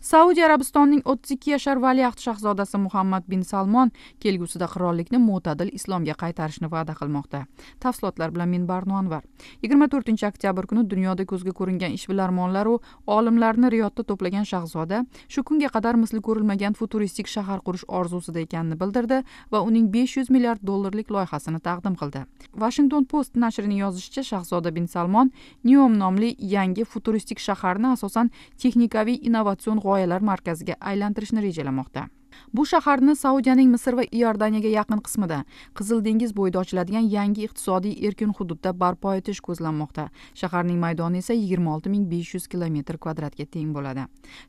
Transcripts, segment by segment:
saudiya arabistonining o'ttiz ikki yashar valiahd shahzodasi muhammad bin salmon kelgusida qirollikni mo'tadil islomga qaytarishni va'da qilmoqda tafsilotlar bilan men barno anvar yigirma to'rtinchi oktyabr kuni dunyoda ko'zga ko'ringan ishbilarmonlaru olimlarni riyodda to'plagan shahzoda shu kunga qadar misli ko'rilmagan futuristik shahar qurish orzusida ekanini bildirdi va uning besh yuz milliard dollarlik loyihasini taqdim qildi washington post nashrining yozishicha shahzoda bin salmon niom nomli yangi futuristik shaharni asosan texnikaviy innovatsion g'oyalar markaziga aylantirishni rejalamoqda bu shaharni saudiyaning misr va iordaniyaga yaqin qismida qizil dengiz bo'yida ochiladigan yangi iqtisodiy erkin hududda barpo etish ko'zlanmoqda shaharning maydoni esa yigirma olti ming besh yuz kilometr kvadratga teng bo'ladi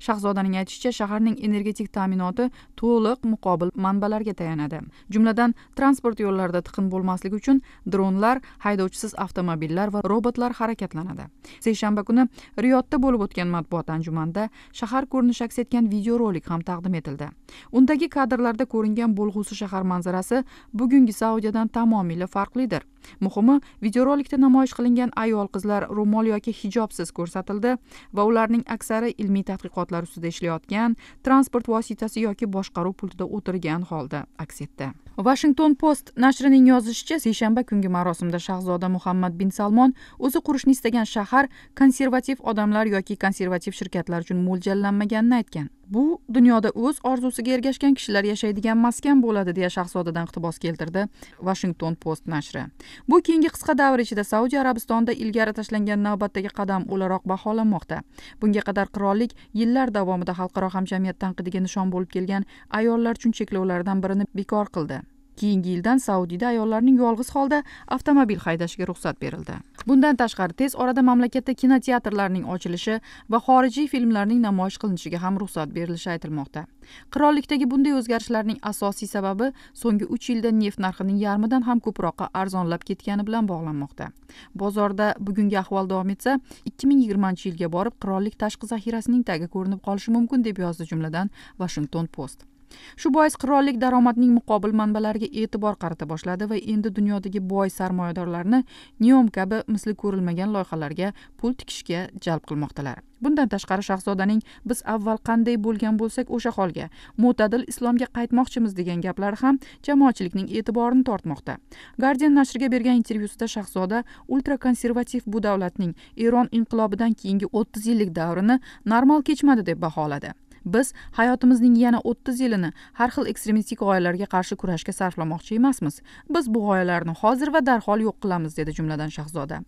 shahzodaning aytishicha shaharning energetik ta'minoti to'liq muqobil manbalarga tayanadi jumladan transport yo'llarida tiqin bo'lmasligi uchun dronlar haydovchisiz avtomobillar va robotlar harakatlanadi seshanba kuni riyodda bo'lib o'tgan matbuot anjumanida shahar ko'rinishi aks etgan videorolik ham taqdim etildi undagi kadrlarda ko'ringan bo'lg'usi shahar manzarasi bugungi saudiyadan tamomila farqlidir muhimi videorolikda namoyish qilingan ayol qizlar ro'mol yoki hijobsiz ko'rsatildi va ularning aksari ilmiy tadqiqotlar ustida ishlayotgan transport vositasi yoki boshqaruv pultida o'tirgan holda aks etdi washington post nashrining yozishicha seshanba kungi marosimda shahzoda muhammad bin salmon o'zi qurishni istagan shahar konservativ odamlar yoki konservativ shirkatlar uchun mo'ljallanmaganini aytgan bu dunyoda o'z orzusiga ergashgan kishilar yashaydigan maskan bo'ladi deya shahzodadan iqtibos keltirdi washington post nashri bu keyingi qisqa davr ichida saudiya arabistonida ilgari tashlangan navbatdagi qadam o'laroq baholanmoqda bunga qadar qirollik yillar davomida xalqaro hamjamiyat tanqidiga nishon bo'lib kelgan ayollar uchun cheklovlardan birini bekor qildi keyingi yildan saudiyda ayollarning yolg'iz holda avtomobil haydashiga ruxsat berildi bundan tashqari tez orada mamlakatda kinoteatrlarning ochilishi va xorijiy filmlarning namoyish qilinishiga ham ruxsat berilishi aytilmoqda qirollikdagi bunday o'zgarishlarning asosiy sababi so'nggi uch yilda neft narxining yarmidan ham ko'proqqa arzonlab ketgani bilan bog'lanmoqda bozorda bugungi ahvol davom etsa ikki ming yigirmanchi yilga borib qirollik tashqi zaxirasining tagi ko'rinib qolishi mumkin deb yozdi jumladan washington post shu bois qirollik daromadning muqobil manbalariga e'tibor qarata boshladi va endi dunyodagi boy sarmoyadorlarni neom kabi misli ko'rilmagan loyihalarga pul tikishga jalb qilmoqdalar bundan tashqari shahzodaning biz avval qanday bo'lgan bo'lsak o'sha holga mo'tadil islomga qaytmoqchimiz degan gaplari ham jamoatchilikning e'tiborini tortmoqda guardian nashriga bergan intervyusida shahzoda ultra konservativ bu davlatning eron inqilobidan keyingi o'ttiz yillik davrini normal kechmadi deb baholadi biz hayotimizning yana o'ttiz yilini har xil ekstremistik g'oyalarga qarshi kurashga sarflamoqchi emasmiz biz bu g'oyalarni hozir va darhol yo'q qilamiz dedi jumladan shahzoda